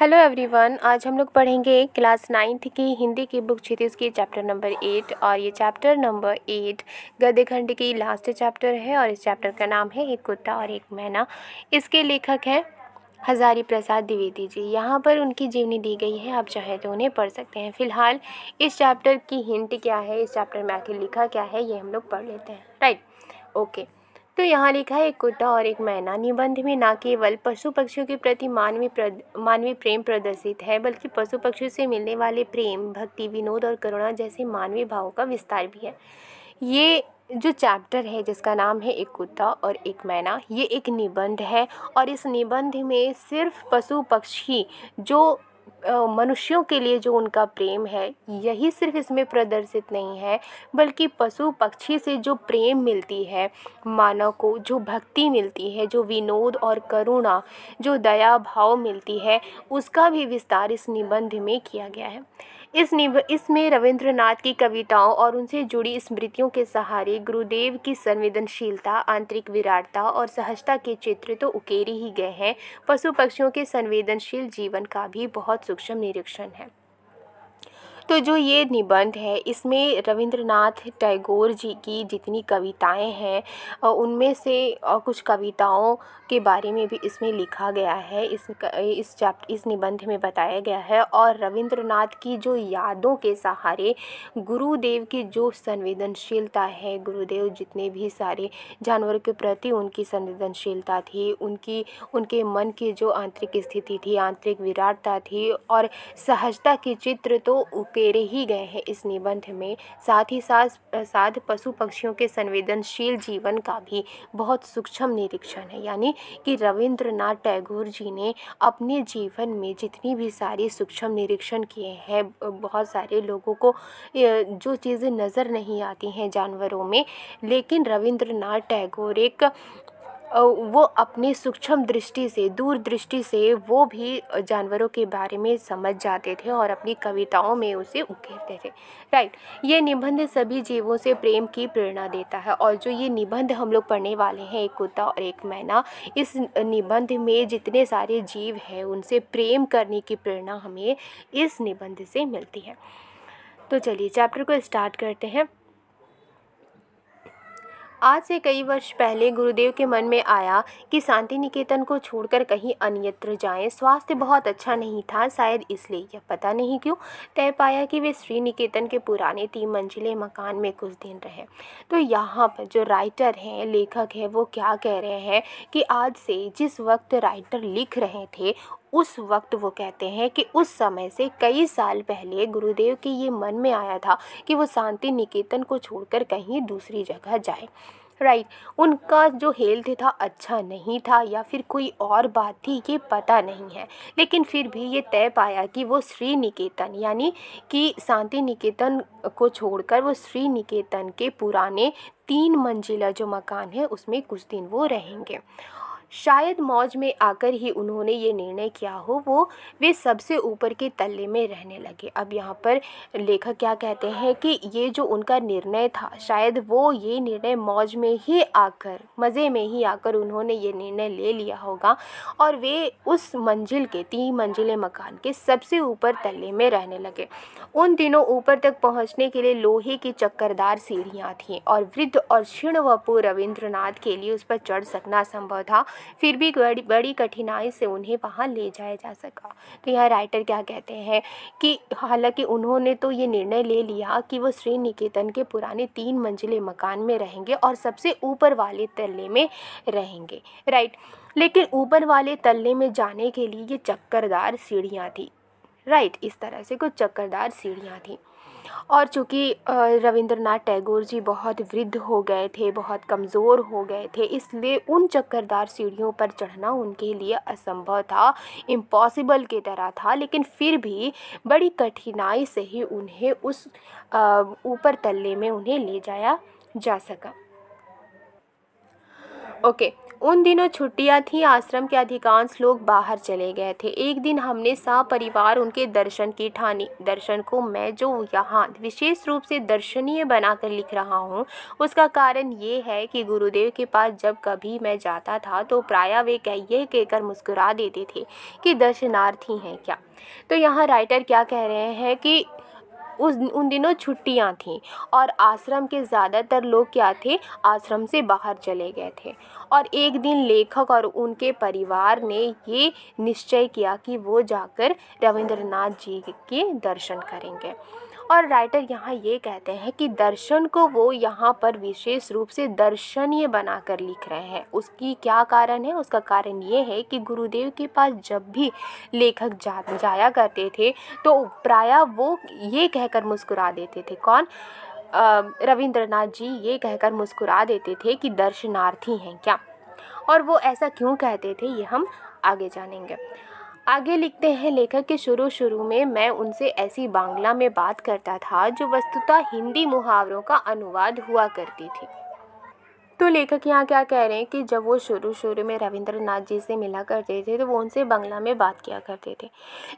Hello everyone आज हम लोग पढ़ेंगे क्लास नाइन्थ की हिंदी की बुक क्षितिज की चैप्टर नंबर एट और ये चैप्टर नंबर एट गद्य खंड की लास्ट चैप्टर है और इस चैप्टर का नाम है एक कुत्ता और एक मैना इसके लेखक हैं हजारी प्रसाद द्विवेदी जी यहाँ पर उनकी जीवनी दी गई है आप चाहें तो उन्हें पढ़ सकते हैं फिलहाल इस चैप्टर की हिंट क्या है इस चैप्टर में आखिर लिखा क्या है ये हम लोग पढ़ लेते हैं राइट ओके तो यहाँ लिखा है एक कुत्ता और एक मैना निबंध में न केवल पशु पक्षियों के प्रति मानवीय प्रद, मानवीय प्रेम प्रदर्शित है बल्कि पशु पक्षियों से मिलने वाले प्रेम भक्ति विनोद और करुणा जैसे मानवीय भावों का विस्तार भी है ये जो चैप्टर है जिसका नाम है एक कुत्ता और एक मैना ये एक निबंध है और इस निबंध में सिर्फ पशु पक्षी जो मनुष्यों के लिए जो उनका प्रेम है यही सिर्फ इसमें प्रदर्शित नहीं है बल्कि पशु पक्षी से जो प्रेम मिलती है मानव को जो भक्ति मिलती है जो विनोद और करुणा जो दया भाव मिलती है उसका भी विस्तार इस निबंध में किया गया है इस निब इसमें रविंद्रनाथ की कविताओं और उनसे जुड़ी स्मृतियों के सहारे गुरुदेव की संवेदनशीलता आंतरिक विराटता और सहजता के चित्र तो उकेरे ही गए हैं पशु पक्षियों के संवेदनशील जीवन का भी बहुत सूक्ष्म निरीक्षण है तो जो ये निबंध है इसमें रविंद्रनाथ टैगोर जी की जितनी कविताएं हैं उनमें से कुछ कविताओं के बारे में भी इसमें लिखा गया है इस इस चैप्टर इस निबंध में बताया गया है और रविंद्रनाथ की जो यादों के सहारे गुरुदेव की जो संवेदनशीलता है गुरुदेव जितने भी सारे जानवरों के प्रति उनकी संवेदनशीलता थी उनकी उनके मन की जो आंतरिक स्थिति थी आंतरिक विराटता थी और सहजता की चित्र तो उकेरे ही गए हैं इस निबंध में साथ ही साथ साथ पशु पक्षियों के संवेदनशील जीवन का भी बहुत सूक्ष्म निरीक्षण है यानी कि रविंद्रनाथ टैगोर जी ने अपने जीवन में जितनी भी सारी सूक्ष्म निरीक्षण किए हैं बहुत सारे लोगों को जो चीज़ें नज़र नहीं आती हैं जानवरों में लेकिन रविंद्रनाथ टैगोर एक वो अपने सूक्ष्म दृष्टि से दूर दृष्टि से वो भी जानवरों के बारे में समझ जाते थे और अपनी कविताओं में उसे उकेरते थे राइट ये निबंध सभी जीवों से प्रेम की प्रेरणा देता है और जो ये निबंध हम लोग पढ़ने वाले हैं एक कुत्ता और एक मैना इस निबंध में जितने सारे जीव हैं उनसे प्रेम करने की प्रेरणा हमें इस निबंध से मिलती है तो चलिए चैप्टर को स्टार्ट करते हैं आज से कई वर्ष पहले गुरुदेव के मन में आया कि शांति निकेतन को छोड़कर कहीं अन्यत्र जाएं स्वास्थ्य बहुत अच्छा नहीं था शायद इसलिए यह पता नहीं क्यों तय पाया कि वे श्री निकेतन के पुराने तीन मंजिले मकान में कुछ दिन रहे तो यहाँ पर जो राइटर हैं लेखक हैं वो क्या कह रहे हैं कि आज से जिस वक्त राइटर लिख रहे थे उस वक्त वो कहते हैं कि उस समय से कई साल पहले गुरुदेव के ये मन में आया था कि वो शांति निकेतन को छोड़कर कहीं दूसरी जगह जाए राइट right. उनका जो हेल्थ था अच्छा नहीं था या फिर कोई और बात थी ये पता नहीं है लेकिन फिर भी ये तय पाया कि वो श्री निकेतन यानी कि शांति निकेतन को छोड़कर वो श्री निकेतन के पुराने तीन मंजिला जो मकान है उसमें कुछ दिन वो रहेंगे शायद मौज में आकर ही उन्होंने ये निर्णय किया हो वो वे सबसे ऊपर के तल्ले में रहने लगे अब यहाँ पर लेखक क्या कहते हैं कि ये जो उनका निर्णय था शायद वो ये निर्णय मौज में ही आकर मज़े में ही आकर उन्होंने ये निर्णय ले लिया होगा और वे उस मंजिल के तीन मंजिले मकान के सबसे ऊपर तल्ले में रहने लगे उन दिनों ऊपर तक पहुँचने के लिए लोहे की चक्करदार सीढ़ियाँ थीं और वृद्ध और क्षीण वपू रविंद्रनाथ के लिए उस पर चढ़ सकना असंभव था फिर भी बड़ी बड़ी कठिनाई से उन्हें वहाँ ले जाया जा सका तो यह राइटर क्या कहते हैं कि हालांकि उन्होंने तो ये निर्णय ले लिया कि वो श्री निकेतन के पुराने तीन मंजिले मकान में रहेंगे और सबसे ऊपर वाले तल्ले में रहेंगे राइट लेकिन ऊपर वाले तल्ले में जाने के लिए ये चक्करदार सीढ़ियाँ थी राइट इस तरह से कुछ चक्करदार सीढ़ियाँ थी और चूँकि रविंद्रनाथ टैगोर जी बहुत वृद्ध हो गए थे बहुत कमज़ोर हो गए थे इसलिए उन चक्करदार सीढ़ियों पर चढ़ना उनके लिए असंभव था इम्पॉसिबल की तरह था लेकिन फिर भी बड़ी कठिनाई से ही उन्हें उस ऊपर तल्ले में उन्हें ले जाया जा सका ओके okay. उन दिनों छुट्टियां थी आश्रम के अधिकांश लोग बाहर चले गए थे एक दिन हमने सा परिवार उनके दर्शन की ठानी दर्शन को मैं जो यहाँ विशेष रूप से दर्शनीय बनाकर लिख रहा हूँ उसका कारण ये है कि गुरुदेव के पास जब कभी मैं जाता था तो प्रायः वे कह ये कहकर मुस्कुरा देते थे कि दर्शनार्थी हैं क्या तो यहाँ राइटर क्या कह रहे हैं कि उस उन दिनों छुट्टियां थीं और आश्रम के ज़्यादातर लोग क्या थे आश्रम से बाहर चले गए थे और एक दिन लेखक और उनके परिवार ने ये निश्चय किया कि वो जाकर रविंद्रनाथ जी के दर्शन करेंगे और राइटर यहाँ ये कहते हैं कि दर्शन को वो यहाँ पर विशेष रूप से दर्शनीय बनाकर लिख रहे हैं उसकी क्या कारण है उसका कारण ये है कि गुरुदेव के पास जब भी लेखक जा जाया करते थे तो प्रायः वो ये कहकर मुस्कुरा देते थे कौन रविंद्रनाथ जी ये कहकर मुस्कुरा देते थे कि दर्शनार्थी हैं क्या और वो ऐसा क्यों कहते थे ये हम आगे जानेंगे आगे लिखते हैं लेखक के शुरू शुरू में मैं उनसे ऐसी बांग्ला में बात करता था जो वस्तुतः हिंदी मुहावरों का अनुवाद हुआ करती थी तो लेखक यहाँ क्या कह रहे हैं कि जब वो शुरू शुरू में रविंद्रनाथ जी से मिला करते थे तो वो उनसे बंगला में बात किया करते थे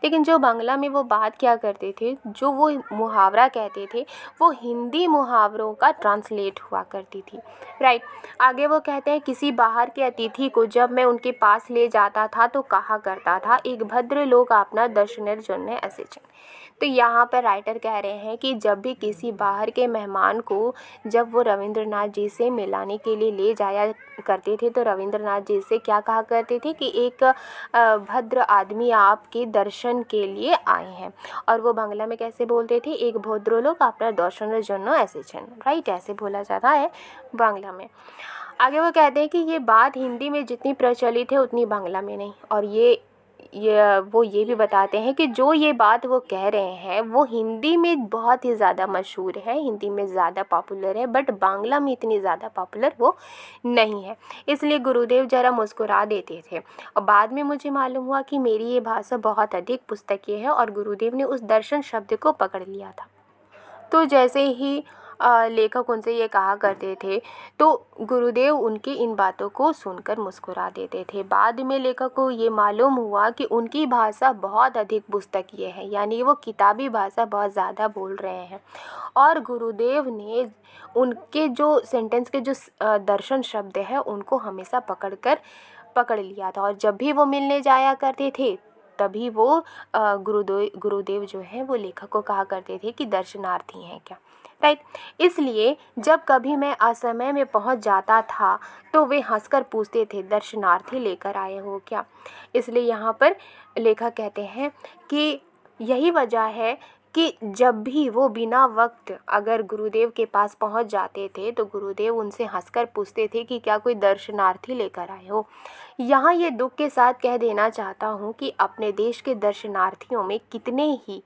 लेकिन जो बंगला में वो बात किया करते थे जो वो मुहावरा कहते थे वो हिंदी मुहावरों का ट्रांसलेट हुआ करती थी राइट आगे वो कहते हैं किसी बाहर के अतिथि को जब मैं उनके पास ले जाता था तो कहा करता था एक भद्र लोग अपना दर्शन जन ऐसे तो यहाँ पर राइटर कह रहे हैं कि जब भी किसी बाहर के मेहमान को जब वो रविंद्रनाथ जी से मिलाने के लिए ले जाया करते थे तो रविंद्रनाथ जी से क्या कहा करते थे कि एक भद्र आदमी आपके दर्शन के लिए आए हैं और वो बांग्ला में कैसे बोलते थे एक भद्र लोग अपना दर्शन जन्म ऐसे छन राइट ऐसे बोला जाता है बांग्ला में आगे वो कहते हैं कि ये बात हिंदी में जितनी प्रचलित है उतनी बांग्ला में नहीं और ये ये वो ये भी बताते हैं कि जो ये बात वो कह रहे हैं वो हिंदी में बहुत ही ज़्यादा मशहूर है हिंदी में ज़्यादा पॉपुलर है बट बांग्ला में इतनी ज़्यादा पॉपुलर वो नहीं है इसलिए गुरुदेव ज़रा मुस्कुरा देते थे और बाद में मुझे मालूम हुआ कि मेरी ये भाषा बहुत अधिक पुस्तकीय है और गुरुदेव ने उस दर्शन शब्द को पकड़ लिया था तो जैसे ही लेखक उनसे ये कहा करते थे तो गुरुदेव उनकी इन बातों को सुनकर मुस्कुरा देते थे बाद में लेखक को ये मालूम हुआ कि उनकी भाषा बहुत अधिक पुस्तकीय है यानी वो किताबी भाषा बहुत ज़्यादा बोल रहे हैं और गुरुदेव ने उनके जो सेंटेंस के जो दर्शन शब्द हैं उनको हमेशा पकड़ कर पकड़ लिया था और जब भी वो मिलने जाया करते थे तभी वो गुरुदेव गुरुदेव जो है वो लेखक को कहा करते थे कि दर्शनार्थी हैं क्या राइट इसलिए जब कभी मैं असमय में पहुंच जाता था तो वे हंसकर पूछते थे दर्शनार्थी लेकर आए हो क्या इसलिए यहाँ पर लेखक कहते हैं कि यही वजह है कि जब भी वो बिना वक्त अगर गुरुदेव के पास पहुंच जाते थे तो गुरुदेव उनसे हंसकर पूछते थे कि क्या कोई दर्शनार्थी लेकर आए हो यहाँ ये दुख के साथ कह देना चाहता हूँ कि अपने देश के दर्शनार्थियों में कितने ही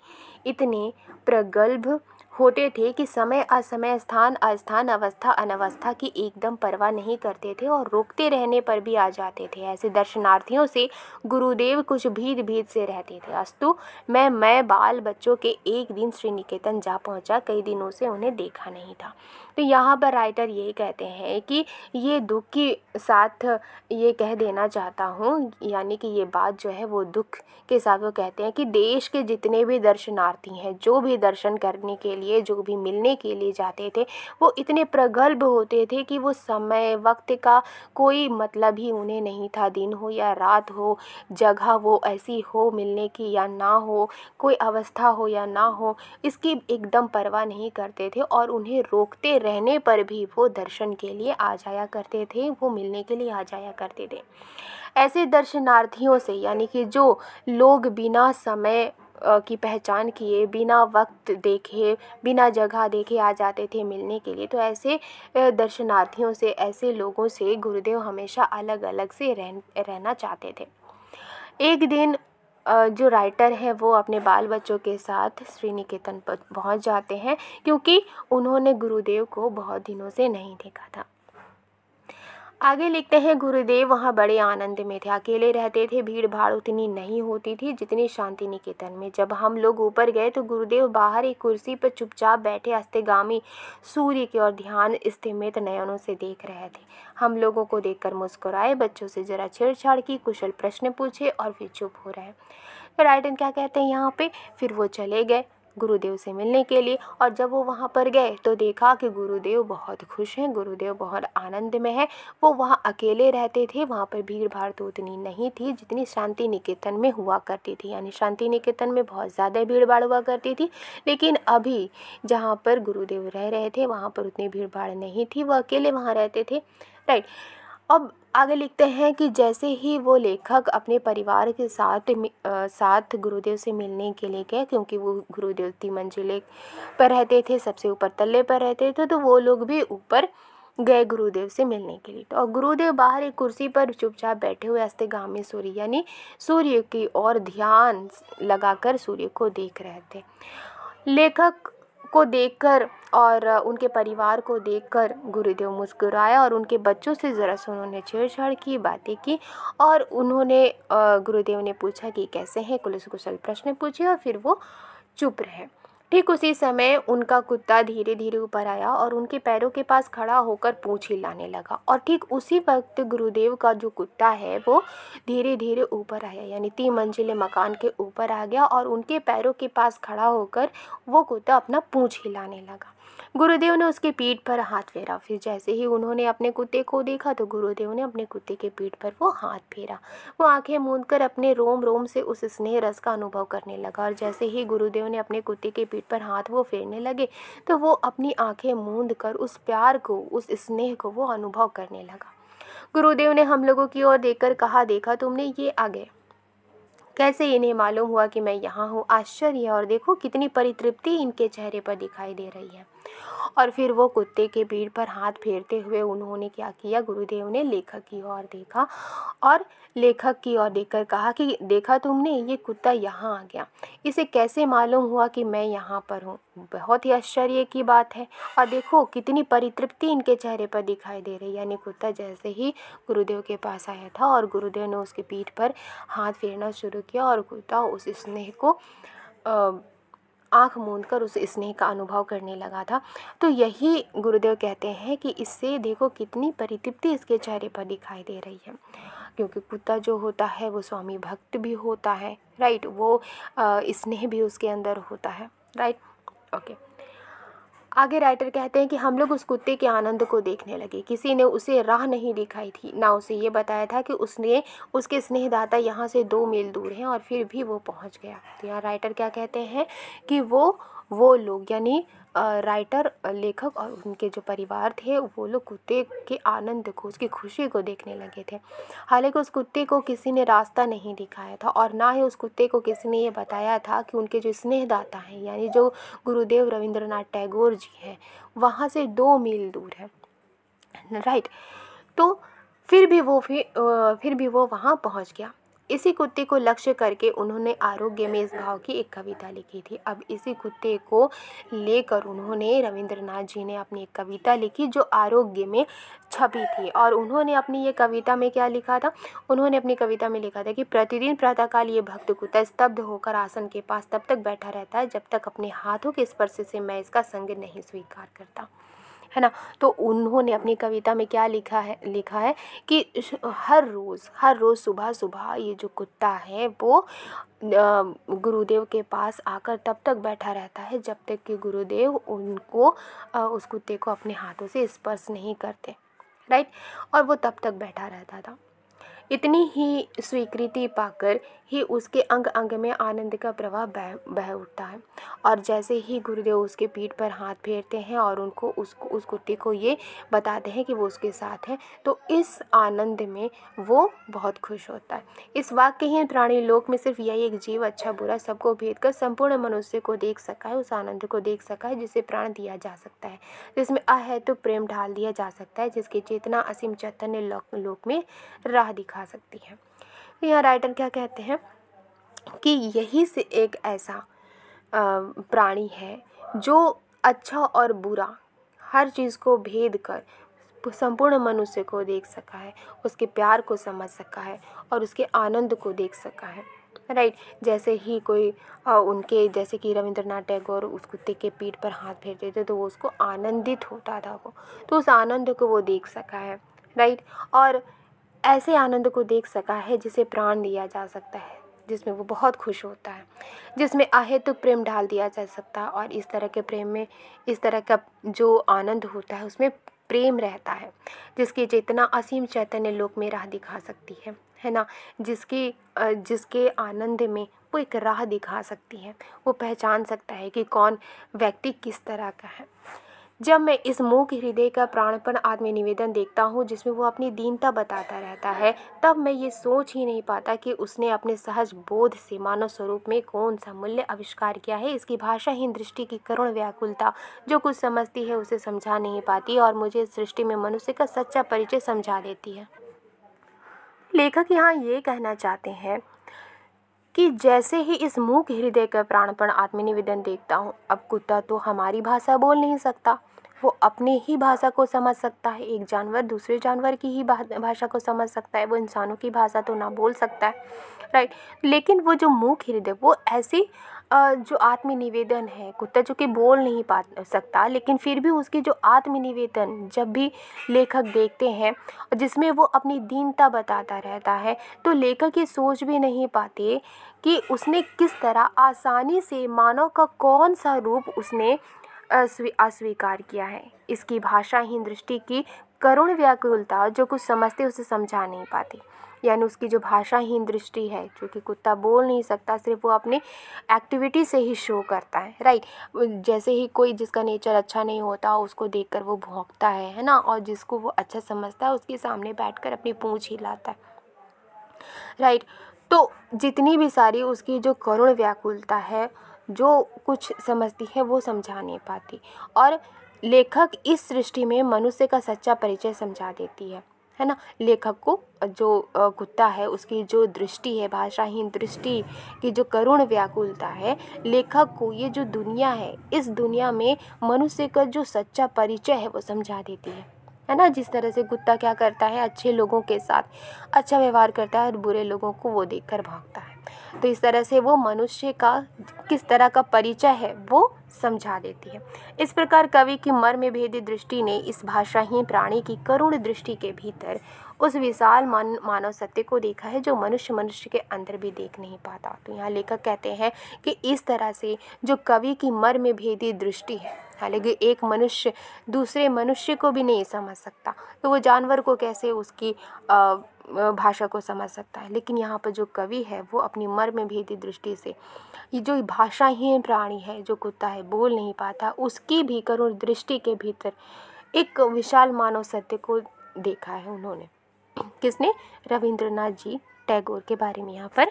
इतने प्रगल्भ होते थे कि समय असमय स्थान अस्थान अवस्था अनवस्था की एकदम परवाह नहीं करते थे और रोकते रहने पर भी आ जाते थे ऐसे दर्शनार्थियों से गुरुदेव कुछ भीत भीत से रहते थे अस्तु मैं मैं बाल बच्चों के एक दिन श्री निकेतन जा पहुंचा कई दिनों से उन्हें देखा नहीं था तो यहाँ पर राइटर यही कहते हैं कि ये दुख के साथ ये कह देना चाहता हूँ यानी कि ये बात जो है वो दुख के साथ वो कहते हैं कि देश के जितने भी दर्शनार्थी हैं जो भी दर्शन करने के लिए लिए जो भी मिलने के लिए जाते थे वो इतने प्रगल्भ होते थे कि वो समय वक्त का कोई मतलब ही उन्हें नहीं था दिन हो या रात हो जगह वो ऐसी हो मिलने की या ना हो कोई अवस्था हो या ना हो इसकी एकदम परवाह नहीं करते थे और उन्हें रोकते रहने पर भी वो दर्शन के लिए आ जाया करते थे वो मिलने के लिए आ जाया करते थे ऐसे दर्शनार्थियों से यानी कि जो लोग बिना समय की पहचान किए बिना वक्त देखे बिना जगह देखे आ जाते थे मिलने के लिए तो ऐसे दर्शनार्थियों से ऐसे लोगों से गुरुदेव हमेशा अलग अलग से रह रहना चाहते थे एक दिन जो राइटर है वो अपने बाल बच्चों के साथ श्रीनिकेतन पर पहुँच जाते हैं क्योंकि उन्होंने गुरुदेव को बहुत दिनों से नहीं देखा था आगे लिखते हैं गुरुदेव वहाँ बड़े आनंद में थे अकेले रहते थे भीड़ भाड़ उतनी नहीं होती थी जितनी शांति निकेतन में जब हम लोग ऊपर गए तो गुरुदेव बाहर एक कुर्सी पर चुपचाप बैठे अस्तगामी सूर्य की ओर ध्यान स्थिमित नयनों से देख रहे थे हम लोगों को देखकर मुस्कुराए बच्चों से ज़रा छेड़छाड़ की कुशल प्रश्न पूछे और फिर चुप हो रहे राइटन क्या कहते हैं यहाँ पे फिर वो चले गए गुरुदेव से मिलने के लिए और जब वो वहाँ पर गए तो देखा कि गुरुदेव बहुत खुश हैं गुरुदेव बहुत आनंद में हैं वो वहाँ अकेले रहते थे वहाँ पर भीड़ भाड़ तो उतनी नहीं थी जितनी शांति निकेतन में हुआ करती थी यानी शांति निकेतन में बहुत ज़्यादा भीड़ भाड़ हुआ करती थी लेकिन अभी जहाँ पर गुरुदेव रह रहे थे वहाँ पर उतनी भीड़ भाड़ नहीं थी वह अकेले वहाँ रहते थे राइट अब आगे लिखते हैं कि जैसे ही वो लेखक अपने परिवार के साथ आ, साथ गुरुदेव से मिलने के लिए गए क्योंकि वो गुरुदेव तीन मंजिले पर रहते थे सबसे ऊपर तल्ले पर रहते थे तो वो लोग भी ऊपर गए गुरुदेव से मिलने के लिए तो और गुरुदेव बाहर एक कुर्सी पर चुपचाप बैठे हुए में सूर्य यानी सूर्य की ओर ध्यान लगाकर सूर्य को देख रहे थे लेखक को देखकर और उनके परिवार को देखकर गुरुदेव मुस्कुराए और उनके बच्चों से ज़रा सा उन्होंने छेड़छाड़ की बातें की और उन्होंने गुरुदेव ने पूछा कि कैसे हैं कुलस कुशल प्रश्न पूछे और फिर वो चुप रहे ठीक उसी समय उनका कुत्ता धीरे धीरे ऊपर आया और उनके पैरों के पास खड़ा होकर पूँछ हिलाने लगा और ठीक उसी वक्त गुरुदेव का जो कुत्ता है वो धीरे धीरे ऊपर आया यानी तीन मंजिले मकान के ऊपर आ गया और उनके पैरों के पास खड़ा होकर वो कुत्ता अपना पूँछ हिलाने लगा गुरुदेव ने उसके पीठ पर हाथ फेरा फिर जैसे ही उन्होंने अपने कुत्ते को देखा तो गुरुदेव ने अपने कुत्ते के पीठ पर वो हाथ फेरा वो आंखें मूंद कर अपने रोम रोम से उस स्नेह रस का अनुभव करने लगा और जैसे ही गुरुदेव ने अपने कुत्ते के पीठ पर हाथ वो फेरने लगे तो वो अपनी आंखें मूंद कर उस प्यार को उस स्नेह को वो अनुभव करने लगा गुरुदेव ने हम लोगों की ओर देखकर कहा देखा तुमने ये आ कैसे इन्हें मालूम हुआ कि मैं यहाँ हूँ आश्चर्य और देखो कितनी परितृप्ति इनके चेहरे पर दिखाई दे रही है और फिर वो कुत्ते के पीठ पर हाथ फेरते हुए उन्होंने क्या किया गुरुदेव ने लेखक की ओर देखा और लेखक की ओर देखकर कहा कि देखा तुमने ये कुत्ता यहाँ आ गया इसे कैसे मालूम हुआ कि मैं यहाँ पर हूँ बहुत ही आश्चर्य की बात है और देखो कितनी परितृप्ति इनके चेहरे पर दिखाई दे रही यानी कुत्ता जैसे ही गुरुदेव के पास आया था और गुरुदेव ने उसके पीठ पर हाथ फेरना शुरू किया और कुत्ता उस स्नेह को आ, आँख मूंद कर उस स्नेह का अनुभव करने लगा था तो यही गुरुदेव कहते हैं कि इससे देखो कितनी परितृप्ति इसके चेहरे पर दिखाई दे रही है क्योंकि कुत्ता जो होता है वो स्वामी भक्त भी होता है राइट वो स्नेह भी उसके अंदर होता है राइट ओके आगे राइटर कहते हैं कि हम लोग उस कुत्ते के आनंद को देखने लगे किसी ने उसे राह नहीं दिखाई थी ना उसे ये बताया था कि उसने उसके स्नेहदाता यहाँ से दो मील दूर हैं और फिर भी वो पहुँच गया तो यहाँ राइटर क्या कहते हैं कि वो वो लोग यानी राइटर लेखक और उनके जो परिवार थे वो लोग कुत्ते के आनंद को उसकी खुशी को देखने लगे थे हालांकि उस कुत्ते को किसी ने रास्ता नहीं दिखाया था और ना ही उस कुत्ते को किसी ने ये बताया था कि उनके जो स्नेहदाता हैं यानी जो गुरुदेव रविंद्रनाथ टैगोर जी हैं वहाँ से दो मील दूर है राइट तो फिर भी वो फिर फिर भी वो वहाँ पहुँच गया इसी कुत्ते को लक्ष्य करके उन्होंने आरोग्य में इस भाव की एक कविता लिखी थी अब इसी कुत्ते को लेकर उन्होंने रविंद्रनाथ जी ने अपनी एक कविता लिखी जो आरोग्य में छपी थी और उन्होंने अपनी ये कविता में क्या लिखा था उन्होंने अपनी कविता में लिखा था कि प्रतिदिन प्रातःकाल ये भक्त कुत्ता स्तब्ध होकर आसन के पास तब तक बैठा रहता है जब तक अपने हाथों के स्पर्श से मैं इसका संग नहीं स्वीकार करता है ना तो उन्होंने अपनी कविता में क्या लिखा है लिखा है कि हर रोज़ हर रोज़ सुबह सुबह ये जो कुत्ता है वो गुरुदेव के पास आकर तब तक बैठा रहता है जब तक कि गुरुदेव उनको उस कुत्ते को अपने हाथों से स्पर्श नहीं करते राइट और वो तब तक बैठा रहता था इतनी ही स्वीकृति पाकर ही उसके अंग अंग में आनंद का प्रवाह बह बह उठता है और जैसे ही गुरुदेव उसके पीठ पर हाथ फेरते हैं और उनको उसको उस कुत्ते को ये बताते हैं कि वो उसके साथ है तो इस आनंद में वो बहुत खुश होता है इस वाक्य ही प्राणी लोक में सिर्फ यही एक जीव अच्छा बुरा सबको भेद कर संपूर्ण मनुष्य को देख सका है उस आनंद को देख सका है जिसे प्राण दिया जा सकता है जिसमें अहेतुक तो प्रेम ढाल दिया जा सकता है जिसकी चेतना असीम चैतन्य लोक लोक में राह दिखा सकती है यहाँ राइटर क्या कहते हैं कि यही से एक ऐसा प्राणी है जो अच्छा और बुरा हर चीज़ को भेद कर संपूर्ण मनुष्य को देख सका है उसके प्यार को समझ सका है और उसके आनंद को देख सका है राइट जैसे ही कोई आ, उनके जैसे कि रविंद्रनाथ टैगोर उस कुत्ते के पीठ पर हाथ फेरते थे तो वो उसको आनंदित होता था वो तो उस आनंद को वो देख सका है राइट और ऐसे आनंद को देख सका है जिसे प्राण दिया जा सकता है जिसमें वो बहुत खुश होता है जिसमें अहेतुक प्रेम डाल दिया जा सकता है और इस तरह के प्रेम में इस तरह का जो आनंद होता है उसमें प्रेम रहता है जिसकी चेतना असीम चैतन्य लोक में राह दिखा सकती है है ना जिसकी जिसके आनंद में वो एक राह दिखा सकती है वो पहचान सकता है कि कौन व्यक्ति किस तरह का है जब मैं इस मूक हृदय का प्राणपण आत्मनिवेदन देखता हूँ जिसमें वो अपनी दीनता बताता रहता है तब मैं ये सोच ही नहीं पाता कि उसने अपने सहज बोध से मानव स्वरूप में कौन सा मूल्य आविष्कार किया है इसकी भाषाहीन दृष्टि की करुण व्याकुलता जो कुछ समझती है उसे समझा नहीं पाती और मुझे इस दृष्टि में मनुष्य का सच्चा परिचय समझा देती है लेखक यहाँ ये कहना चाहते हैं कि जैसे ही इस मूक हृदय का प्राणपण आत्मनिवेदन देखता हूँ अब कुत्ता तो हमारी भाषा बोल नहीं सकता वो अपने ही भाषा को समझ सकता है एक जानवर दूसरे जानवर की ही भाषा को समझ सकता है वो इंसानों की भाषा तो ना बोल सकता है राइट लेकिन वो जो मुँह हृदय वो ऐसी जो आत्मनिवेदन है कुत्ता जो कि बोल नहीं पा सकता लेकिन फिर भी उसकी जो आत्मनिवेदन जब भी लेखक देखते हैं जिसमें वो अपनी दीनता बताता रहता है तो लेखक ये सोच भी नहीं पाते कि उसने किस तरह आसानी से मानव का कौन सा रूप उसने अस्वी अस्वीकार किया है इसकी भाषाहीन दृष्टि की करुण व्याकुलता जो कुछ समझते उसे समझा नहीं पाती यानी उसकी जो भाषाहीन दृष्टि है क्योंकि कुत्ता बोल नहीं सकता सिर्फ वो अपनी एक्टिविटी से ही शो करता है राइट जैसे ही कोई जिसका नेचर अच्छा नहीं होता उसको देखकर वो भौंकता है है ना और जिसको वो अच्छा समझता है उसके सामने बैठकर अपनी पूँछ हिलाता है राइट तो जितनी भी सारी उसकी जो करुण व्याकुलता है जो कुछ समझती है वो समझा नहीं पाती और लेखक इस सृष्टि में मनुष्य का सच्चा परिचय समझा देती है है ना लेखक को जो कुत्ता है उसकी जो दृष्टि है भाषाहीन दृष्टि की जो करुण व्याकुलता है लेखक को ये जो दुनिया है इस दुनिया में मनुष्य का जो सच्चा परिचय है वो समझा देती है है ना जिस तरह से कुत्ता क्या करता है अच्छे लोगों के साथ अच्छा व्यवहार करता है और बुरे लोगों को वो देख कर भागता है तो इस तरह से वो मनुष्य का किस तरह का परिचय है वो समझा देती है इस प्रकार कवि की मर्म भेदी दृष्टि ने इस भाषाहीन प्राणी की करुण दृष्टि के भीतर उस विशाल मान मानव सत्य को देखा है जो मनुष्य मनुष्य के अंदर भी देख नहीं पाता तो यहाँ लेखक कहते हैं कि इस तरह से जो कवि की मर्म भेदी दृष्टि है हालांकि एक मनुष्य दूसरे मनुष्य को भी नहीं समझ सकता तो वो जानवर को कैसे उसकी आ, भाषा को समझ सकता है लेकिन यहाँ पर जो कवि है वो अपनी मर्म भेदी दृष्टि से ये जो भाषाहीन प्राणी है जो कुत्ता है बोल नहीं पाता उसकी भी करुण दृष्टि के भीतर एक विशाल मानव सत्य को देखा है उन्होंने किसने रविंद्रनाथ जी टैगोर के बारे में यहाँ पर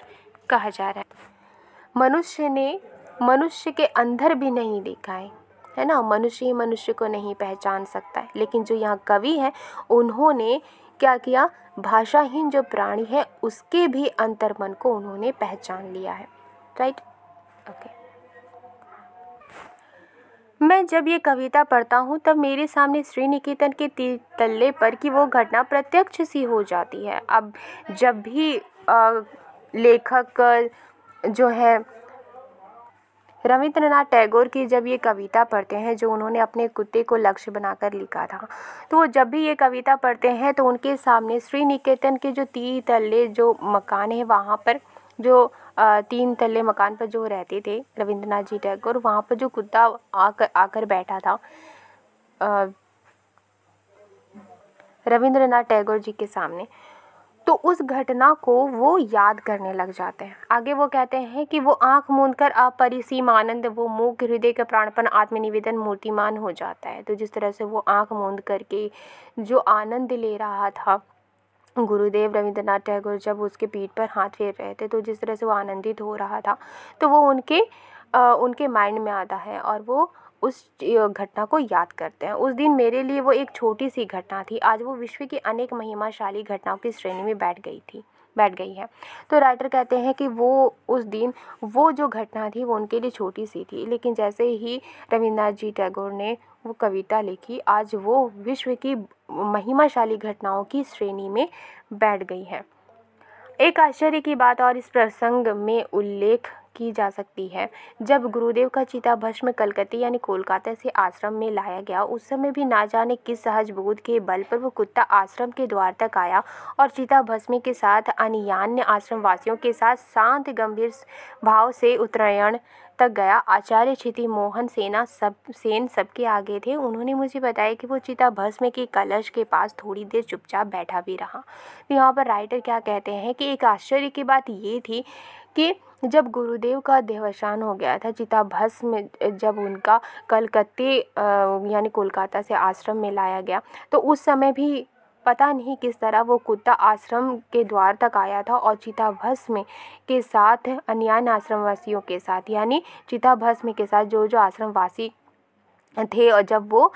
कहा जा रहा है मनुष्य ने मनुष्य के अंदर भी नहीं देखा है है ना मनुष्य ही मनुष्य को नहीं पहचान सकता है लेकिन जो यहाँ कवि हैं उन्होंने क्या किया भाषाहीन जो प्राणी है उसके भी अंतर्मन को उन्होंने पहचान लिया है राइट ओके मैं जब ये कविता पढ़ता हूँ तब मेरे सामने श्री निकेतन के तीर तल्ले पर की वो घटना प्रत्यक्ष सी हो जाती है अब जब भी आ, लेखक जो है रविंद्रनाथ टैगोर की जब ये कविता पढ़ते हैं जो उन्होंने अपने कुत्ते को लक्ष्य बनाकर लिखा था तो वो जब भी ये कविता पढ़ते हैं तो उनके सामने श्री निकेतन के जो तीर तल्ले जो मकान है वहाँ पर जो तीन तल्ले मकान पर जो रहते थे रविंद्रनाथ जी टैगोर वहाँ पर जो कुत्ता आकर आकर बैठा था रविंद्रनाथ टैगोर जी के सामने तो उस घटना को वो याद करने लग जाते हैं आगे वो कहते हैं कि वो आंख मूंद कर अपरिसीम आनंद वो मूक हृदय का प्राणपन आत्मनिवेदन मूर्तिमान हो जाता है तो जिस तरह से वो आंख मूंद करके जो आनंद ले रहा था गुरुदेव रविंद्रनाथ टैगोर जब उसके पीठ पर हाथ फेर रहे थे तो जिस तरह से वो आनंदित हो रहा था तो वो उनके उनके माइंड में आता है और वो उस घटना को याद करते हैं उस दिन मेरे लिए वो एक छोटी सी घटना थी आज वो विश्व की अनेक महिमाशाली घटनाओं की श्रेणी में बैठ गई थी बैठ गई है तो राइटर कहते हैं कि वो उस दिन वो जो घटना थी वो उनके लिए छोटी सी थी लेकिन जैसे ही रविंद्रनाथ जी टैगोर ने वो कविता लिखी आज वो विश्व की महिमाशाली घटनाओं की श्रेणी में बैठ गई है एक आश्चर्य की बात और इस प्रसंग में उल्लेख की जा सकती है जब गुरुदेव का चिता भस्म कलकत्ती यानी कोलकाता से आश्रम में लाया गया उस समय भी ना जाने किस सहज बोध के बल पर वो कुत्ता आश्रम के द्वार तक आया और चिता भस्म के साथ अन्य आश्रम वासियों के साथ शांत गंभीर भाव से उत्तरायण तक गया आचार्य क्षिति मोहन सेना सब सेन सबके आगे थे उन्होंने मुझे बताया कि वो चिता भस्म के कलश के पास थोड़ी देर चुपचाप बैठा भी रहा तो यहाँ पर राइटर क्या कहते हैं कि एक आश्चर्य की बात ये थी कि जब गुरुदेव का देहावसान हो गया था चिता भस्म जब उनका कलकत्ते यानी कोलकाता से आश्रम में लाया गया तो उस समय भी पता नहीं किस तरह वो कुत्ता आश्रम के द्वार तक आया था और चिताभस्म के साथ अन्यान वासियों के साथ यानी चिताभस्म के साथ जो जो आश्रम वासी थे और जब वो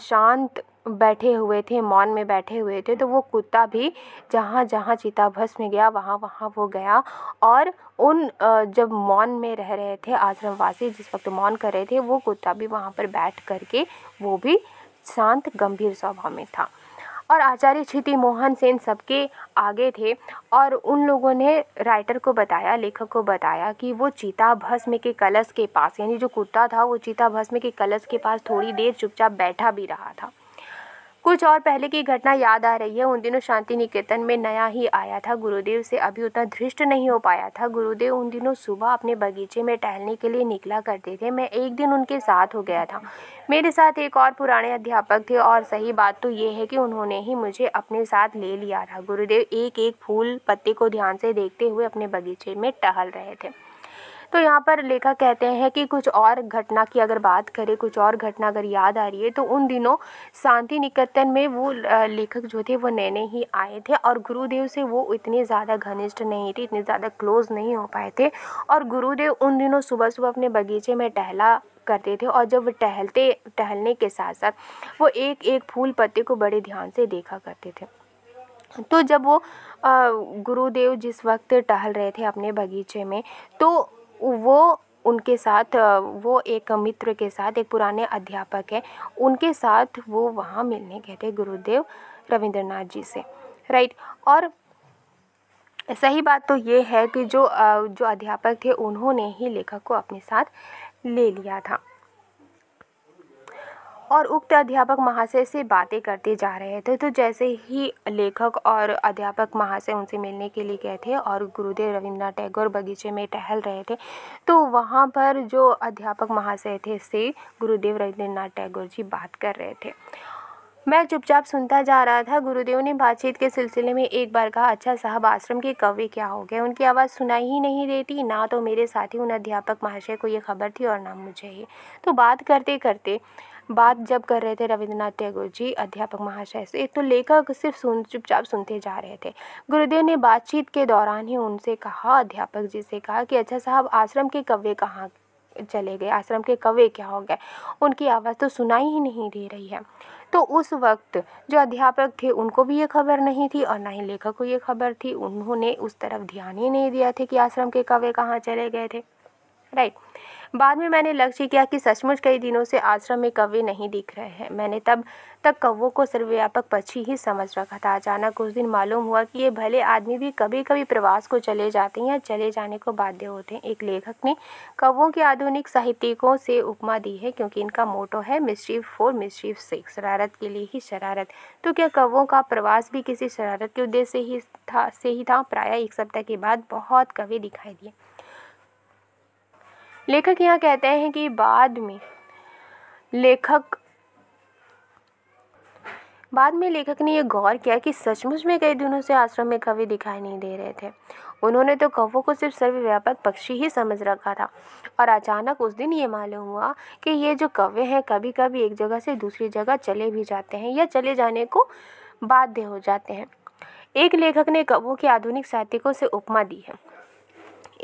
शांत बैठे हुए थे मौन में बैठे हुए थे तो वो कुत्ता भी जहाँ जहाँ चिताभस्म गया वहाँ वहाँ वो गया और उन जब मौन में रह रहे थे आश्रमवासी जिस वक्त मौन कर रहे थे वो कुत्ता भी वहाँ पर बैठ करके वो भी शांत गंभीर स्वभाव में था और आचार्य क्षिति मोहन सेन सबके आगे थे और उन लोगों ने राइटर को बताया लेखक को बताया कि वो चीता भस्म के कलश के पास यानी जो कुत्ता था वो चीता भस्म के कलश के पास थोड़ी देर चुपचाप बैठा भी रहा था कुछ और पहले की घटना याद आ रही है उन दिनों शांति निकेतन में नया ही आया था गुरुदेव से अभी उतना धृष्ट नहीं हो पाया था गुरुदेव उन दिनों सुबह अपने बगीचे में टहलने के लिए निकला करते थे मैं एक दिन उनके साथ हो गया था मेरे साथ एक और पुराने अध्यापक थे और सही बात तो ये है कि उन्होंने ही मुझे अपने साथ ले लिया था गुरुदेव एक एक फूल पत्ते को ध्यान से देखते हुए अपने बगीचे में टहल रहे थे तो यहाँ पर लेखक कहते हैं कि कुछ और घटना की अगर बात करें कुछ और घटना अगर याद आ रही है तो उन दिनों शांति निकेतन में वो लेखक जो थे वो नए नए ही आए थे और गुरुदेव से वो इतने ज़्यादा घनिष्ठ नहीं थे इतने ज़्यादा क्लोज नहीं हो पाए थे और गुरुदेव उन दिनों सुबह सुबह अपने बगीचे में टहला करते थे और जब टहलते टहलने के साथ साथ वो एक एक फूल पत्ते को बड़े ध्यान से देखा करते थे तो जब वो गुरुदेव जिस वक्त टहल रहे थे अपने बगीचे में तो वो उनके साथ वो एक मित्र के साथ एक पुराने अध्यापक है उनके साथ वो वहाँ मिलने गए थे गुरुदेव रविंद्रनाथ जी से राइट और सही बात तो ये है कि जो जो अध्यापक थे उन्होंने ही लेखक को अपने साथ ले लिया था और उक्त अध्यापक महाशय से बातें करते जा रहे थे तो जैसे ही लेखक और अध्यापक महाशय उनसे मिलने के लिए गए थे और गुरुदेव रविन्द्रनाथ टैगोर बगीचे में टहल रहे थे तो वहाँ पर जो अध्यापक महाशय थे से गुरुदेव रविन्द्रनाथ टैगोर जी बात कर रहे थे मैं चुपचाप सुनता जा रहा था गुरुदेव ने बातचीत के सिलसिले में एक बार कहा अच्छा साहब आश्रम के कवि क्या हो गए उनकी आवाज़ सुनाई ही नहीं देती ना तो मेरे साथी उन अध्यापक महाशय को ये खबर थी और ना मुझे ही तो बात करते करते बात जब कर रहे थे रविंद्रनाथ टैगोर जी अध्यापक महाशय से तो लेखक सिर्फ सुन चुपचाप सुनते जा रहे थे गुरुदेव ने बातचीत के दौरान ही उनसे कहा अध्यापक जी से कहा कि अच्छा साहब आश्रम के कव्य कहाँ चले गए आश्रम के कवे क्या हो गए उनकी आवाज़ तो सुनाई ही नहीं दे रही है तो उस वक्त जो अध्यापक थे उनको भी ये खबर नहीं थी और ना ही लेखक को ये खबर थी उन्होंने उस तरफ ध्यान ही नहीं दिया था कि आश्रम के कवे कहाँ चले गए थे राइट बाद में मैंने लक्ष्य किया कि सचमुच कई दिनों से आश्रम में कव्य नहीं दिख रहे हैं मैंने तब तक कौवों को सर्वव्यापक पक्षी ही समझ रखा था अचानक उस दिन मालूम हुआ कि ये भले आदमी भी कभी कभी प्रवास को चले जाते हैं या चले जाने को बाध्य होते हैं एक लेखक ने कौवों के आधुनिक साहित्यिकों से उपमा दी है क्योंकि इनका मोटो है मिस्ट्रीफ फोर मिस्ट्रीफ सिक्स शरारत के लिए ही शरारत तो क्या कौवों का प्रवास भी किसी शरारत के उद्देश्य ही था से ही था प्रायः एक सप्ताह के बाद बहुत कवि दिखाई दिए लेखक यहाँ कहते हैं कि बाद में लेखक बाद में लेखक ने यह गौर किया कि सचमुच में कई दिनों से आश्रम में कवि दिखाई नहीं दे रहे थे उन्होंने तो कवों को सिर्फ सर्वव्यापक पक्षी ही समझ रखा था और अचानक उस दिन ये मालूम हुआ कि ये जो कव्य हैं कभी कभी एक जगह से दूसरी जगह चले भी जाते हैं या चले जाने को बाध्य हो जाते हैं एक लेखक ने कवों के आधुनिक साहित्यिकों से उपमा दी है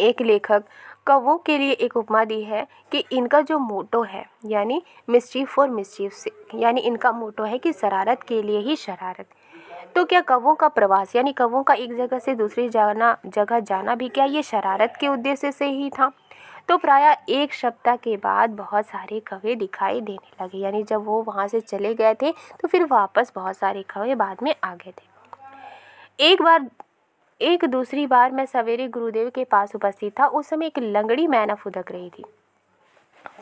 एक लेखक कौवों के लिए एक उपमा दी है कि इनका जो मोटो है यानी मिस्चीफ फॉर मिस्चीफ से यानी इनका मोटो है कि शरारत के लिए ही शरारत तो क्या कौवों का प्रवास यानी कवों का एक जगह से दूसरी जाना जगह जाना भी क्या ये शरारत के उद्देश्य से ही था तो प्राय एक सप्ताह के बाद बहुत सारे कवे दिखाई देने लगे यानी जब वो वहाँ से चले गए थे तो फिर वापस बहुत सारे कवे बाद में आ गए थे एक बार एक दूसरी बार मैं सवेरे गुरुदेव के पास उपस्थित था उस समय एक लंगड़ी मैना फुदक रही थी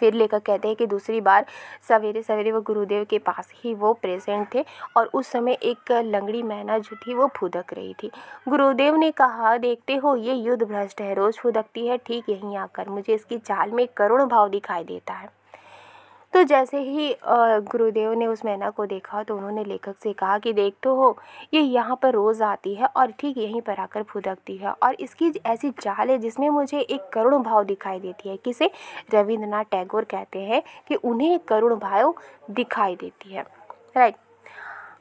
फिर लेखक कहते हैं कि दूसरी बार सवेरे सवेरे वो गुरुदेव के पास ही वो प्रेजेंट थे और उस समय एक लंगड़ी मैना जो थी वो फुदक रही थी गुरुदेव ने कहा देखते हो ये युद्ध भ्रष्ट है रोज़ फुदकती है ठीक यहीं आकर मुझे इसकी चाल में करुण भाव दिखाई देता है तो जैसे ही गुरुदेव ने उस मैना को देखा तो उन्होंने लेखक से कहा कि देख तो हो ये यहाँ पर रोज़ आती है और ठीक यहीं पर आकर फुदकती है और इसकी ऐसी चाल है जिसमें मुझे एक करुण भाव दिखाई देती है किसे रविंद्रनाथ टैगोर कहते हैं कि उन्हें करुण भाव दिखाई देती है राइट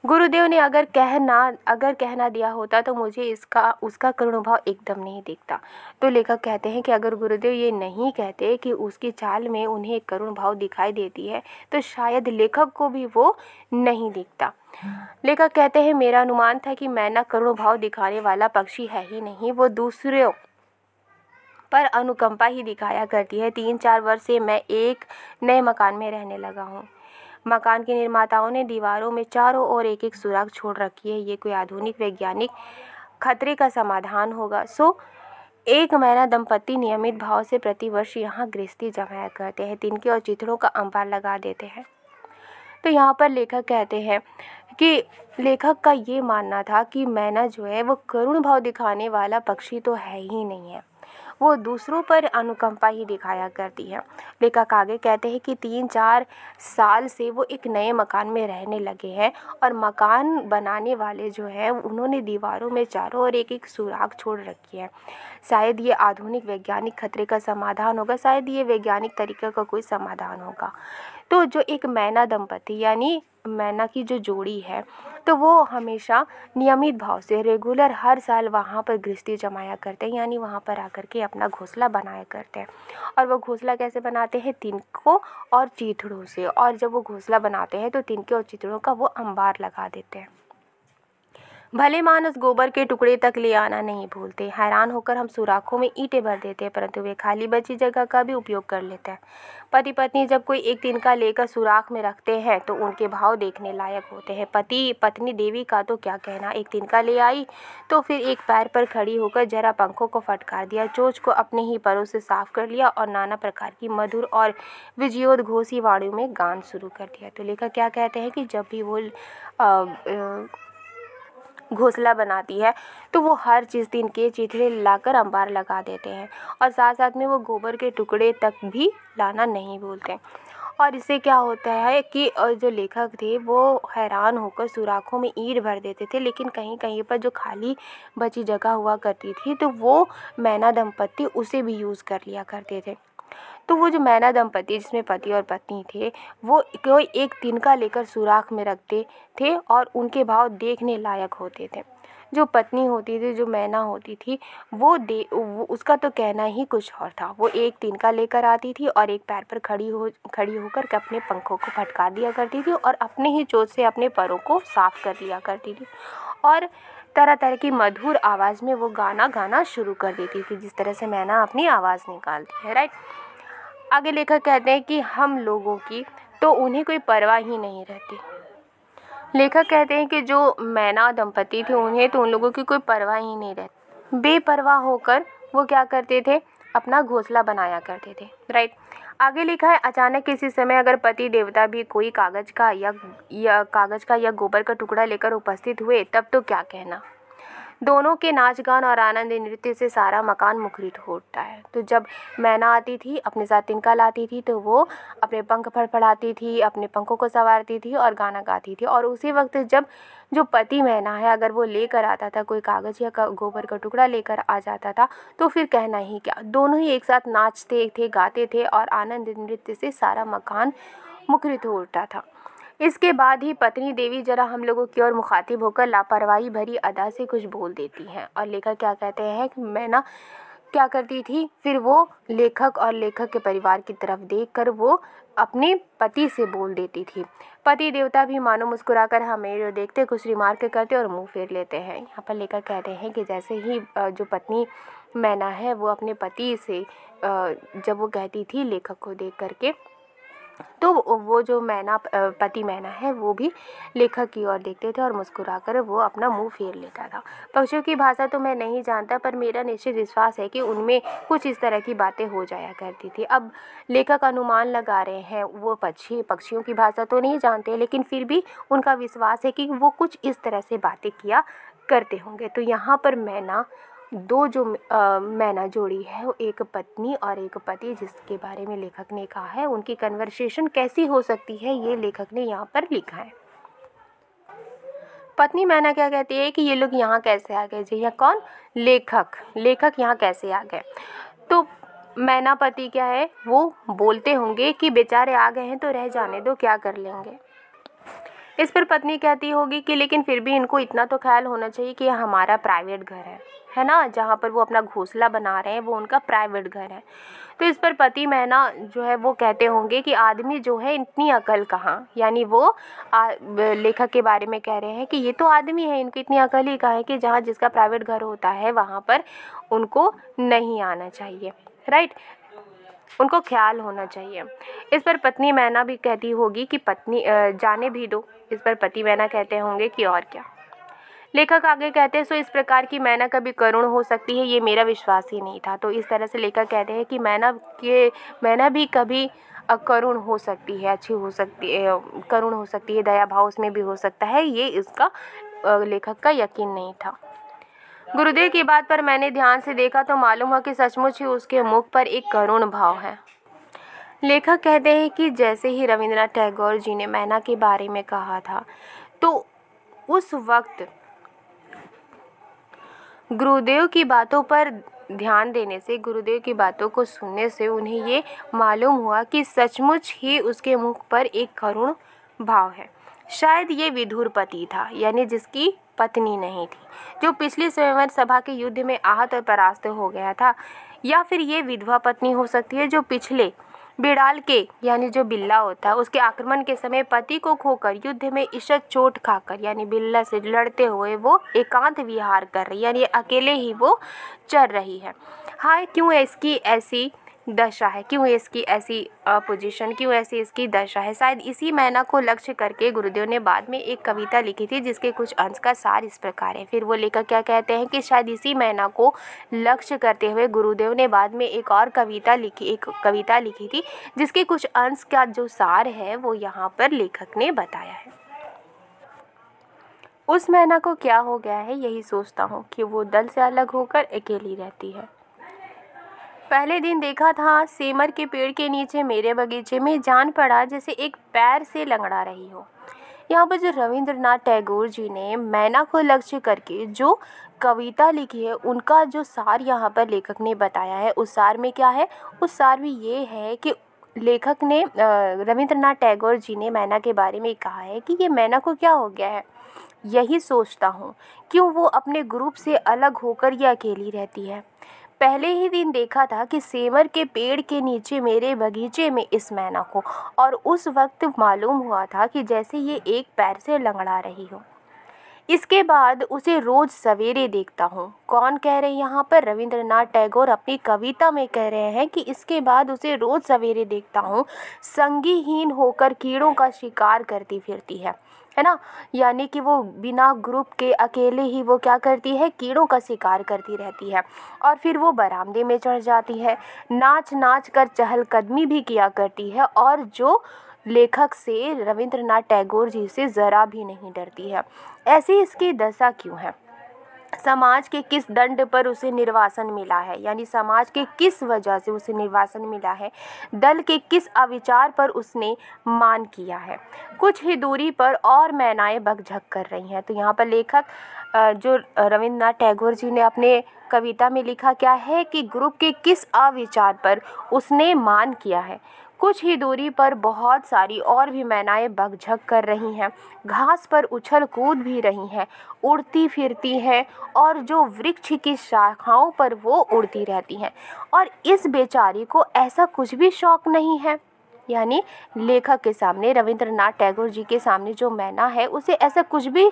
गुरुदेव ने अगर कहना अगर कहना दिया होता तो मुझे इसका उसका करुण भाव एकदम नहीं दिखता तो लेखक कहते हैं कि अगर गुरुदेव ये नहीं कहते कि उसकी चाल में उन्हें एक करुण भाव दिखाई देती है तो शायद लेखक को भी वो नहीं दिखता लेखक कहते हैं मेरा अनुमान था कि मैं ना करुण भाव दिखाने वाला पक्षी है ही नहीं वो दूसरे पर अनुकंपा ही दिखाया करती है तीन चार वर्ष से मैं एक नए मकान में रहने लगा हूँ मकान के निर्माताओं ने दीवारों में चारों ओर एक एक सुराख छोड़ रखी है ये कोई आधुनिक वैज्ञानिक खतरे का समाधान होगा सो एक महीना दंपति नियमित भाव से प्रतिवर्ष यहाँ गृहस्थी जमाया करते हैं तिनके और चित्रों का अंबार लगा देते हैं तो यहाँ पर लेखक कहते हैं कि लेखक का ये मानना था कि मैना जो है वो करुण भाव दिखाने वाला पक्षी तो है ही नहीं है वो दूसरों पर अनुकंपा ही दिखाया करती है लेखक आगे कहते हैं कि तीन चार साल से वो एक नए मकान में रहने लगे हैं और मकान बनाने वाले जो हैं उन्होंने दीवारों में चारों ओर एक एक सुराख छोड़ रखी है शायद ये आधुनिक वैज्ञानिक खतरे का समाधान होगा शायद ये वैज्ञानिक तरीके का कोई समाधान होगा तो जो एक मैना दंपति यानी मैना की जो जोड़ी है तो वो हमेशा नियमित भाव से रेगुलर हर साल वहाँ पर गृहस्थी जमाया करते हैं यानी वहाँ पर आकर के अपना घोंसला बनाया करते हैं और वो घोंसला कैसे बनाते हैं तिनकों और चीथड़ों से और जब वो घोंसला बनाते हैं तो तिनके और चितड़ों का वो अंबार लगा देते हैं भले मानस गोबर के टुकड़े तक ले आना नहीं भूलते हैरान होकर हम सुराखों में ईंटें भर देते हैं परंतु वे खाली बची जगह का भी उपयोग कर लेते हैं पति पत्नी जब कोई एक दिन का लेकर सुराख में रखते हैं तो उनके भाव देखने लायक होते हैं पति पत्नी देवी का तो क्या कहना एक दिन का ले आई तो फिर एक पैर पर खड़ी होकर जरा पंखों को फटकार दिया चोच को अपने ही परों से साफ कर लिया और नाना प्रकार की मधुर और विजयोदघोषी वाणियों में गान शुरू कर दिया तो लेखक क्या कहते हैं कि जब भी वो घोंसला बनाती है तो वो हर जिस दिन के चिथड़े लाकर अंबार लगा देते हैं और साथ साथ में वो गोबर के टुकड़े तक भी लाना नहीं भूलते और इससे क्या होता है कि जो लेखक थे वो हैरान होकर सुराखों में ईट भर देते थे लेकिन कहीं कहीं पर जो खाली बची जगह हुआ करती थी तो वो मैना दंपत्ति उसे भी यूज़ कर लिया करते थे तो वो जो मैना दंपति जिसमें पति और पत्नी थे वो कोई एक तिनका लेकर सुराख में रखते थे और उनके भाव देखने लायक होते थे जो पत्नी होती थी जो मैना होती थी वो दे वो, उसका तो कहना ही कुछ और था वो एक तिनका लेकर आती थी और एक पैर पर खड़ी हो खड़ी होकर के अपने पंखों को फटका दिया करती थी और अपने ही चोट से अपने परों को साफ कर दिया करती थी और तरह तरह की मधुर आवाज़ में वो गाना गाना शुरू कर देती थी जिस तरह से मैना अपनी आवाज़ निकालती है राइट आगे लेखक कहते हैं कि हम लोगों की तो उन्हें कोई परवाह ही नहीं रहती लेखक कहते हैं कि जो मैना दंपति थे उन्हें तो उन लोगों की कोई परवाह ही नहीं रहती बेपरवाह होकर वो क्या करते थे अपना घोंसला बनाया करते थे राइट आगे लिखा है अचानक किसी समय अगर पति देवता भी कोई कागज का या, या कागज का या गोबर का टुकड़ा लेकर उपस्थित हुए तब तो क्या कहना दोनों के नाच गान और आनंद नृत्य से सारा मकान मुखरित हो उठता है तो जब मैना आती थी अपने साथ तिनका लाती थी तो वो अपने पंख फड़फड़ाती थी अपने पंखों को संवारती थी और गाना गाती थी और उसी वक्त जब जो पति महना है अगर वो लेकर आता था कोई कागज़ या गोबर का टुकड़ा लेकर आ जाता था तो फिर कहना ही क्या दोनों ही एक साथ नाचते थे गाते थे और आनंद नृत्य से सारा मकान मुखरित हो उठता था इसके बाद ही पत्नी देवी जरा हम लोगों की ओर मुखातिब होकर लापरवाही भरी अदा से कुछ बोल देती हैं और लेखक क्या कहते हैं कि मैं ना क्या करती थी फिर वो लेखक और लेखक के परिवार की तरफ देखकर वो अपने पति से बोल देती थी पति देवता भी मानो मुस्कुराकर हमें देखते कुछ रिमार्क करते और मुंह फेर लेते हैं यहाँ पर लेकर कहते हैं कि जैसे ही जो पत्नी मैना है वो अपने पति से जब वो कहती थी लेखक को देख करके तो वो जो मैना पति मैना है वो भी लेखक की ओर देखते थे और मुस्कुराकर वो अपना मुंह फेर लेता था पक्षियों की भाषा तो मैं नहीं जानता पर मेरा निश्चित विश्वास है कि उनमें कुछ इस तरह की बातें हो जाया करती थी अब लेखक अनुमान लगा रहे हैं वो पक्षी पक्षियों की भाषा तो नहीं जानते लेकिन फिर भी उनका विश्वास है कि वो कुछ इस तरह से बातें किया करते होंगे तो यहाँ पर मैना दो जो मैना जोड़ी है एक पत्नी और एक पति जिसके बारे में लेखक ने कहा है उनकी कन्वर्सेशन कैसी हो सकती है ये लेखक ने यहाँ पर लिखा है पत्नी मैना क्या कहती है कि ये लोग यहाँ कैसे आ गए जी या कौन लेखक लेखक यहाँ कैसे आ गए तो मैना पति क्या है वो बोलते होंगे कि बेचारे आ गए हैं तो रह जाने दो क्या कर लेंगे इस पर पत्नी कहती होगी कि लेकिन फिर भी इनको इतना तो ख्याल होना चाहिए कि हमारा प्राइवेट घर है है ना जहाँ पर वो अपना घोंसला बना रहे हैं वो उनका प्राइवेट घर है तो इस पर पति मैना जो है वो कहते होंगे कि आदमी जो है इतनी अकल कहाँ यानी वो आ, लेखक के बारे में कह रहे हैं कि ये तो आदमी है इनको इतनी अकल ही कहाँ है कि जहाँ जिसका प्राइवेट घर होता है वहाँ पर उनको नहीं आना चाहिए राइट उनको ख्याल होना चाहिए इस पर पत्नी मैना भी कहती होगी कि पत्नी जाने भी दो इस पर पति मैना कहते होंगे कि और क्या लेखक आगे कहते हैं सो इस प्रकार की मैना कभी करुण हो सकती है ये मेरा विश्वास ही नहीं था तो इस तरह से लेखक कहते हैं कि मैना के मैना भी कभी करुण हो सकती है अच्छी हो सकती है करुण हो सकती है दया भाव उसमें भी हो सकता है ये इसका लेखक का यकीन नहीं था गुरुदेव की बात पर मैंने ध्यान से देखा तो मालूम हुआ कि सचमुच ही उसके मुख पर एक करुण भाव है लेखक कहते हैं कि जैसे ही रविंद्रनाथ टैगोर जी ने मैना के बारे में कहा था तो उस वक्त गुरुदेव की बातों पर ध्यान देने से गुरुदेव की बातों को सुनने से उन्हें ये मालूम हुआ कि सचमुच ही उसके मुख पर एक करुण भाव है शायद ये विधुर पति था यानी जिसकी पत्नी नहीं थी जो पिछली स्वयंवर सभा के युद्ध में आहत और परास्त हो गया था या फिर ये विधवा पत्नी हो सकती है जो पिछले बिड़ाल के यानी जो बिल्ला होता है उसके आक्रमण के समय पति को खोकर युद्ध में ईशत चोट खाकर यानी बिल्ला से लड़ते हुए वो एकांत विहार कर रही है यानी अकेले ही वो चर रही है हाँ क्यों इसकी ऐसी दशा है क्यों इसकी ऐसी पोजीशन क्यों ऐसी इसकी दशा है शायद इसी मैना को लक्ष्य करके गुरुदेव ने बाद में एक कविता लिखी थी जिसके कुछ अंश का सार इस प्रकार है फिर वो लेखक क्या कहते हैं कि शायद इसी मैना को लक्ष्य करते हुए गुरुदेव ने बाद में एक और कविता लिखी एक कविता लिखी थी जिसके कुछ अंश का जो सार है वो यहाँ पर लेखक ने बताया है उस मैना को क्या हो गया है यही सोचता हूँ कि वो दल से अलग होकर अकेली रहती है पहले दिन देखा था सेमर के पेड़ के नीचे मेरे बगीचे में जान पड़ा जैसे एक पैर से लंगड़ा रही हो यहाँ पर जो रविंद्रनाथ टैगोर जी ने मैना को लक्ष्य करके जो कविता लिखी है उनका जो सार यहाँ पर लेखक ने बताया है उस सार में क्या है उस सार में ये है कि लेखक ने रविंद्रनाथ टैगोर जी ने मैना के बारे में कहा है कि ये मैना को क्या हो गया है यही सोचता हूँ क्यों वो अपने ग्रुप से अलग होकर ये अकेली रहती है पहले ही दिन देखा था कि सेमर के पेड़ के नीचे मेरे बगीचे में इस मैना को और उस वक्त मालूम हुआ था कि जैसे ये एक पैर से लंगड़ा रही हो इसके बाद उसे रोज़ सवेरे देखता हूँ कौन कह रहे हैं यहाँ पर रविंद्रनाथ टैगोर अपनी कविता में कह रहे हैं कि इसके बाद उसे रोज़ सवेरे देखता हूँ संगीहीन होकर कीड़ों का शिकार करती फिरती है है ना यानी कि वो बिना ग्रुप के अकेले ही वो क्या करती है कीड़ों का शिकार करती रहती है और फिर वो बरामदे में चढ़ जाती है नाच नाच कर चहलकदमी भी किया करती है और जो लेखक से रविंद्रनाथ टैगोर जी से ज़रा भी नहीं डरती है ऐसी इसकी दशा क्यों है समाज के किस दंड पर उसे निर्वासन मिला है यानी समाज के किस वजह से उसे निर्वासन मिला है दल के किस अविचार पर उसने मान किया है कुछ ही दूरी पर और मैनाएँ बगझक कर रही हैं तो यहाँ पर लेखक जो रविंद्रनाथ टैगोर जी ने अपने कविता में लिखा क्या है कि ग्रुप के किस अविचार पर उसने मान किया है कुछ ही दूरी पर बहुत सारी और भी मैनाएं बगझक कर रही हैं घास पर उछल कूद भी रही हैं उड़ती फिरती हैं और जो वृक्ष की शाखाओं पर वो उड़ती रहती हैं और इस बेचारी को ऐसा कुछ भी शौक नहीं है यानी लेखक के सामने रविंद्रनाथ टैगोर जी के सामने जो मैना है उसे ऐसा कुछ भी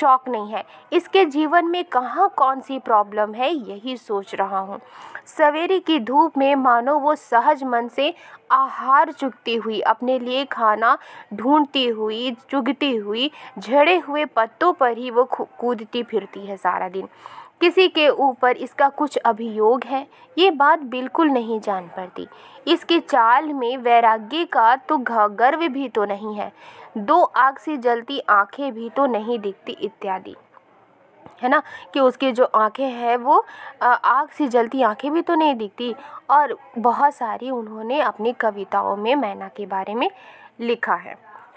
शौक नहीं है इसके जीवन में कहाँ कौन सी प्रॉब्लम है यही सोच रहा हूँ सवेरे की धूप में मानो वो सहज मन से आहार चुगती हुई अपने लिए खाना ढूंढती हुई चुगती हुई झड़े हुए पत्तों पर ही वो कूदती फिरती है सारा दिन किसी के ऊपर इसका कुछ अभियोग है ये बात बिल्कुल नहीं जान पड़ती इसकी चाल में वैराग्य का तो गर्व भी तो नहीं है दो आग से जलती आंखें भी तो नहीं दिखती इत्यादि है ना कि उसकी जो आँखें हैं वो आग से जलती आँखें भी तो नहीं दिखती और बहुत सारी उन्होंने अपनी कविताओं में मैना के बारे में लिखा है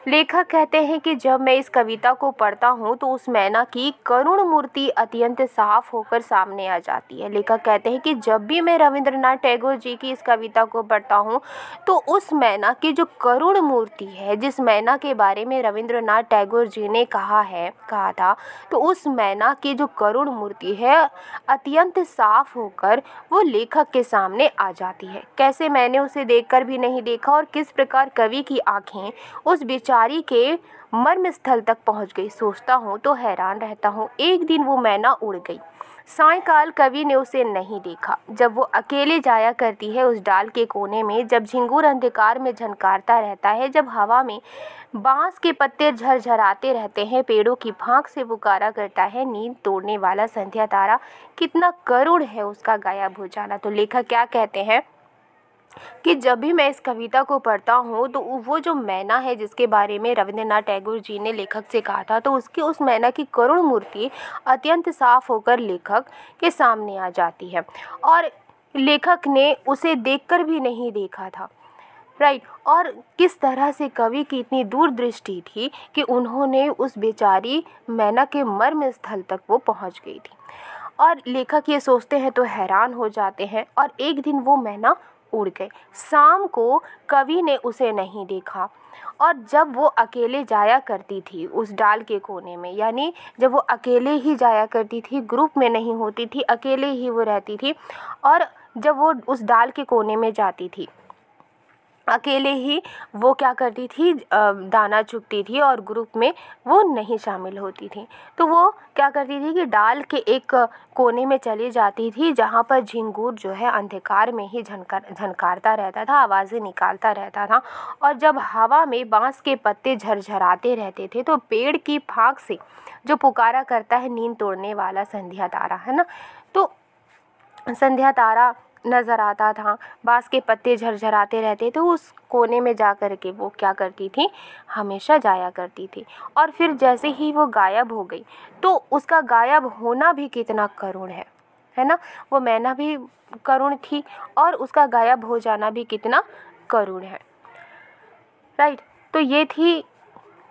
लेखक कहते हैं कि जब मैं इस कविता को पढ़ता हूँ तो उस मैना की करुण मूर्ति अत्यंत साफ होकर सामने आ जाती है लेखक कहते हैं कि जब भी मैं रविंद्रनाथ टैगोर जी की इस कविता को पढ़ता हूँ तो उस मैना की जो करुण मूर्ति है जिस मैना के बारे में रविंद्रनाथ टैगोर जी ने कहा है कहा था तो उस मैना की जो करुण मूर्ति है अत्यंत साफ होकर वो लेखक के सामने आ जाती है कैसे मैंने उसे देखकर भी नहीं देखा और किस प्रकार कवि की आँखें उस विचार पुजारी के मर्म स्थल तक पहुंच गई सोचता हूं तो हैरान रहता हूं एक दिन वो मैना उड़ गई सायकाल कवि ने उसे नहीं देखा जब वो अकेले जाया करती है उस डाल के कोने में जब झिंगूर अंधकार में झनकारता रहता है जब हवा में बांस के पत्ते झरझराते रहते हैं पेड़ों की भांक से पुकारा करता है नींद तोड़ने वाला संध्या तारा कितना करुण है उसका गायब हो जाना तो लेखक क्या कहते हैं कि जब भी मैं इस कविता को पढ़ता हूँ तो वो जो मैना है जिसके बारे में रविंद्रनाथ टैगोर जी ने लेखक से कहा था तो उसकी उस मैना की करुण मूर्ति अत्यंत साफ होकर लेखक के सामने आ जाती है और लेखक ने उसे देखकर भी नहीं देखा था राइट right. और किस तरह से कवि की इतनी दूरदृष्टि थी कि उन्होंने उस बेचारी मैना के मर्म स्थल तक वो पहुंच गई थी और लेखक ये सोचते हैं तो हैरान हो जाते हैं और एक दिन वो मैना उड़ गए शाम को कवि ने उसे नहीं देखा और जब वो अकेले जाया करती थी उस डाल के कोने में यानी जब वो अकेले ही जाया करती थी ग्रुप में नहीं होती थी अकेले ही वो रहती थी और जब वो उस डाल के कोने में जाती थी अकेले ही वो क्या करती थी दाना चुगती थी और ग्रुप में वो नहीं शामिल होती थी तो वो क्या करती थी कि डाल के एक कोने में चली जाती थी जहाँ पर झिंगूर जो है अंधकार में ही झनकार झनकारता रहता था आवाज़ें निकालता रहता था और जब हवा में बांस के पत्ते झरझराते रहते थे तो पेड़ की फाँक से जो पुकारा करता है नींद तोड़ने वाला संध्या तारा है ना तो संध्या तारा नज़र आता था बाँस के पत्ते झरझराते रहते थे उस कोने में जा कर के वो क्या करती थी हमेशा जाया करती थी और फिर जैसे ही वो गायब हो गई तो उसका गायब होना भी कितना करुण है है ना वो मैना भी करुण थी और उसका गायब हो जाना भी कितना करुण है राइट तो ये थी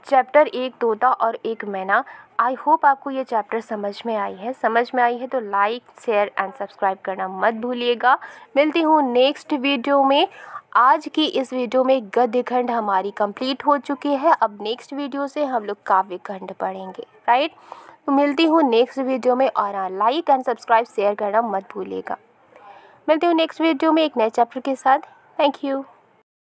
चैप्टर एक तोता और एक मैना आई होप आपको ये चैप्टर समझ में आई है समझ में आई है तो लाइक शेयर एंड सब्सक्राइब करना मत भूलिएगा मिलती हूँ नेक्स्ट वीडियो में आज की इस वीडियो में गद्य खंड हमारी कंप्लीट हो चुकी है अब नेक्स्ट वीडियो से हम लोग काव्य खंड पढ़ेंगे राइट तो मिलती हूँ नेक्स्ट वीडियो में और लाइक एंड सब्सक्राइब शेयर करना मत भूलिएगा मिलती हूँ नेक्स्ट वीडियो में एक नए चैप्टर के साथ थैंक यू